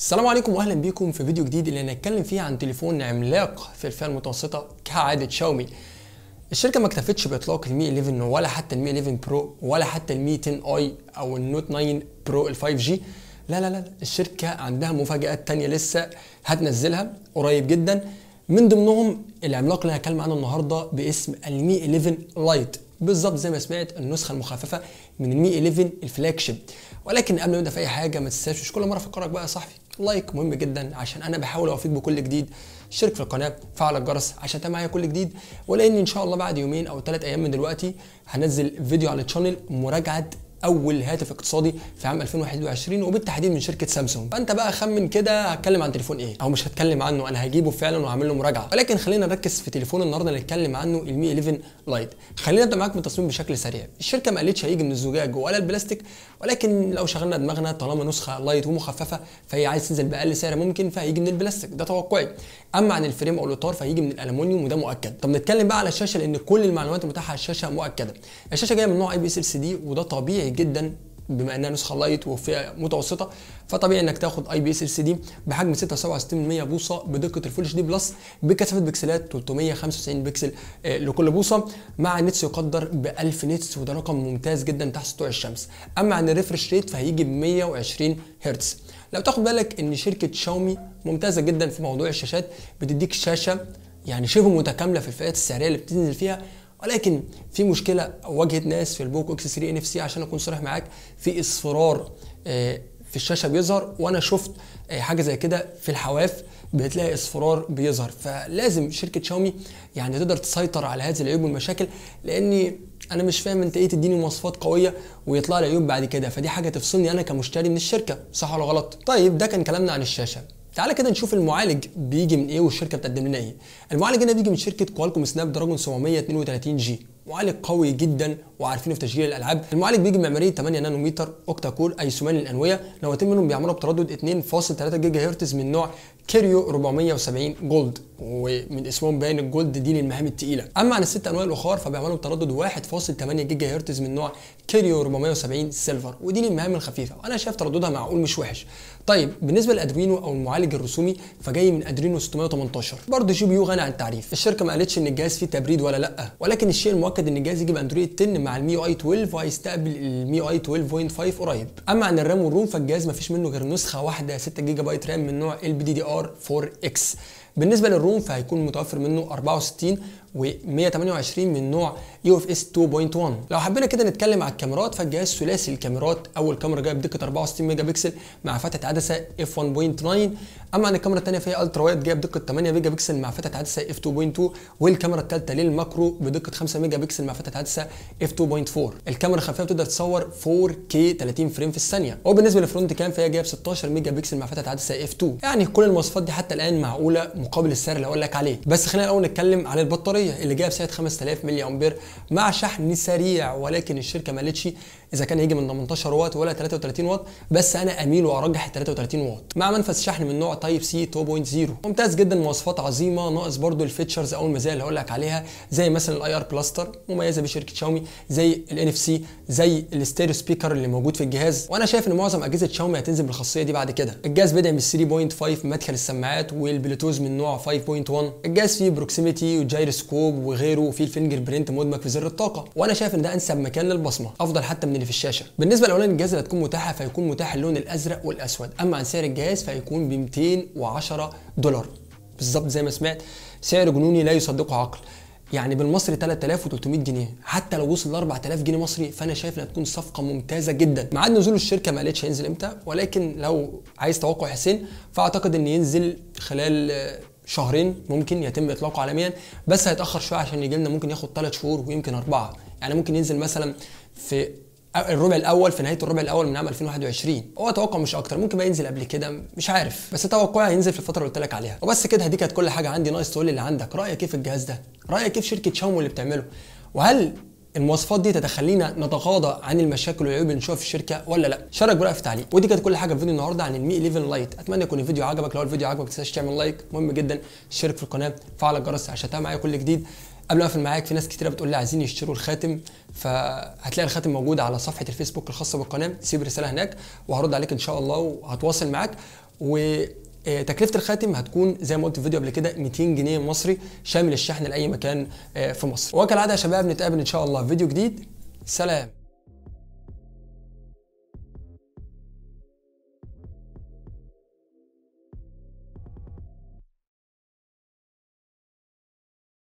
السلام عليكم واهلا بيكم في فيديو جديد اللي هنتكلم فيه عن تليفون عملاق في الفئه المتوسطه كعاده شاومي الشركه ما اكتفتش باطلاق المي 11 ولا حتى المي 11 برو ولا حتى المي 10 اي او النوت 9 برو ال 5 جي لا لا لا الشركه عندها مفاجات تانية لسه هتنزلها قريب جدا من ضمنهم العملاق اللي هنتكلم عنه النهارده باسم المي 11 لايت بالظبط زي ما سمعت النسخه المخففه من المي 11 الفلاج شيب ولكن قبل ما نبدا في اي حاجه ما تنساش مش كل مره افكرك بقى يا صاحبي لايك مهم جدا عشان انا بحاول اوفيك بكل جديد اشترك في القناه وفعل الجرس عشان تتابع معايا كل جديد ولان ان شاء الله بعد يومين او ثلاث ايام من دلوقتي هنزل فيديو على الشانل مراجعه اول هاتف اقتصادي في عام 2021 وبالتحديد من شركه سامسونج فانت بقى خمن كده هتكلم عن تليفون ايه او مش هتكلم عنه انا هجيبه فعلا وهعمل له مراجعه ولكن خلينا نركز في تليفون النهارده اللي نتكلم عنه المي 11 لايت خلينا نبدا معاك بالتصميم بشكل سريع الشركه ما قالتش هيجي من الزجاج ولا البلاستيك ولكن لو شغلنا دماغنا طالما نسخه لايت ومخففه فهي عايز تنزل باقل سعر ممكن فهيجي من البلاستيك ده توقعي اما عن الفريم او الاطار فهيجي من الالومنيوم وده مؤكد طب نتكلم بقى على الشاشه لان كل المعلومات المتاحه على الشاشه مؤكده الشاشه جايه من نوع اي بي اس ال سي دي وده طبيعي جدا بما انها نسخه لايت وفئه متوسطه فطبيعي انك تاخد اي بي اس ال سي دي بحجم 6.67 بوصه بدقه الفول اتش دي بلس بكثافه بكسلات 395 بكسل آه، لكل بوصه مع نتس يقدر ب 1000 نتس وده رقم ممتاز جدا تحت سطوع الشمس اما عن الريفرش ريت فهيجي ب 120 هرتز لو تاخد بالك ان شركه شاومي ممتازه جدا في موضوع الشاشات بتديك شاشه يعني شبه متكامله في الفئات السعريه اللي بتنزل فيها ولكن في مشكله واجهت ناس في البوك اكس 3 ان اف سي عشان اكون صريح معاك في اصفرار آه، في الشاشه بيظهر وانا شفت آه، حاجه زي كده في الحواف بتلاقي اصفرار بيظهر فلازم شركه شاومي يعني تقدر تسيطر على هذه العيوب والمشاكل لاني انا مش فاهم انت ايه تديني مواصفات قويه ويطلع لي عيوب بعد كده فدي حاجه تفصلني انا كمشتري من الشركه صح ولا غلط طيب ده كان كلامنا عن الشاشه تعالى كده نشوف المعالج بيجي من ايه والشركه بتقدم لنا ايه المعالج هنا بيجي من شركه كوالكوم سناب دراجون 732 جي معالج قوي جدا وعارفينه في تشغيل الالعاب المعالج بيجي بمعماريه 8 نانومتر اوكتا كور ايسومان الانويه نواتين منهم بيعملوا بتردد 2.3 جيجا هرتز من نوع كيريو 470 جولد ومن اسمهم باين الجولد دي للمهام الثقيله اما عن الست انواع الاخر فبيعملوا تردد 1.8 جيجا هرتز من نوع كيريو 470 سيلفر ودي للمهام الخفيفه وانا شايف ترددها معقول مش وحش طيب بالنسبه للادرينو او المعالج الرسومي فجاي من ادرينو 618 برضه جي بي يو غني عن التعريف الشركه ما قالتش ان الجهاز فيه تبريد ولا لا ولكن الشيء المؤكد ان الجهاز يجيب اندرويد 10 مع المي اي 12 وهيستقبل المي اي 12.5 قريب اما عن الرام والروم فالجهاز ما فيش منه غير نسخه واحده 6 جيجا بايت رام من نوع ال بي دي دي ار 4 اكس بالنسبه للروم فهيكون متوفر منه 64 و128 من نوع يو اف اس 2.1 لو حبينا كده نتكلم على الكاميرات فالجهاز ثلاثي الكاميرات اول كاميرا جايه بدقه 64 ميجا بكسل مع فتحه عدسه اف 1.9 اما عن الكاميرا الثانيه فهي الترا وايد جايه بدقه 8 ميجا بكسل مع فتحه عدسه اف 2.2 والكاميرا الثالثه للماكرو بدقه 5 ميجا بكسل مع فتحه عدسه اف 2.4 الكاميرا الخلفيه بتقدر تصور 4K 30 فريم في الثانيه وبالنسبه للفرونت كام فهي جايه ب 16 ميجا بكسل مع فتحه عدسه اف 2 يعني كل المواصفات دي حتى الان معقوله مقابل السعر اللي هقول لك عليه بس خلينا الاول نتكلم على البطاريه الصينيه اللي جايه بسعه 5000 ملي امبير مع شحن سريع ولكن الشركه ما قالتش اذا كان هيجي من 18 واط ولا 33 واط بس انا اميل وارجح ال 33 واط مع منفذ شحن من نوع تايب سي 2.0 ممتاز جدا مواصفات عظيمه ناقص برضو الفيتشرز او المزايا اللي هقول لك عليها زي مثلا الاي ار بلاستر مميزه بشركه شاومي زي الان اف سي زي الستيريو سبيكر اللي موجود في الجهاز وانا شايف ان معظم اجهزه شاومي هتنزل بالخاصيه دي بعد كده الجهاز بيدعم ال 3.5 مدخل السماعات والبلوتوز من نوع 5.1 الجهاز فيه بروكسيميتي وجايروسكوب سكوب وغيره في الفينجر برينت مدمج في زر الطاقه وانا شايف ان ده انسب مكان للبصمه افضل حتى من اللي في الشاشه بالنسبه لاولاد الجهاز اللي هتكون متاحه فيكون متاح اللون الازرق والاسود اما عن سعر الجهاز فيكون ب 210 دولار بالظبط زي ما سمعت سعر جنوني لا يصدقه عقل يعني بالمصري 3300 جنيه حتى لو وصل ل 4000 جنيه مصري فانا شايف انها تكون صفقه ممتازه جدا مع نزول الشركه ما قالتش هينزل امتى ولكن لو عايز توقع حسين فاعتقد ان ينزل خلال شهرين ممكن يتم اطلاقه عالميا بس هيتاخر شويه عشان يجي لنا ممكن ياخد 3 شهور ويمكن اربعه يعني ممكن ينزل مثلا في الربع الاول في نهايه الربع الاول من عام 2021 هو توقع مش اكتر ممكن بقى ينزل قبل كده مش عارف بس توقعي هينزل في الفتره اللي قلت لك عليها وبس كده دي كانت كل حاجه عندي ناقص تقول اللي عندك رايك ايه في الجهاز ده رايك ايه في شركه شاومو اللي بتعمله وهل المواصفات دي تتخلينا نتغاضى عن المشاكل والعيوب اللي بنشوفها في الشركه ولا لا شارك برايك في تعليق ودي كانت كل حاجه في فيديو النهارده عن المي 11 لايت اتمنى يكون الفيديو عجبك لو الفيديو عجبك ما تنساش تعمل لايك مهم جدا تشترك في القناه فعل الجرس عشان تتابع معايا كل جديد قبل ما اقفل معاك في ناس كتيره بتقول لي عايزين يشتروا الخاتم فهتلاقي الخاتم موجود على صفحه الفيسبوك الخاصه بالقناه سيب رساله هناك وهرد عليك ان شاء الله وهتواصل معاك و آه، تكلفه الخاتم هتكون زي ما قلت في الفيديو قبل كده 200 جنيه مصري شامل الشحن لاي مكان آه، في مصر وكالعاده يا شباب نتقابل ان شاء الله في فيديو جديد سلام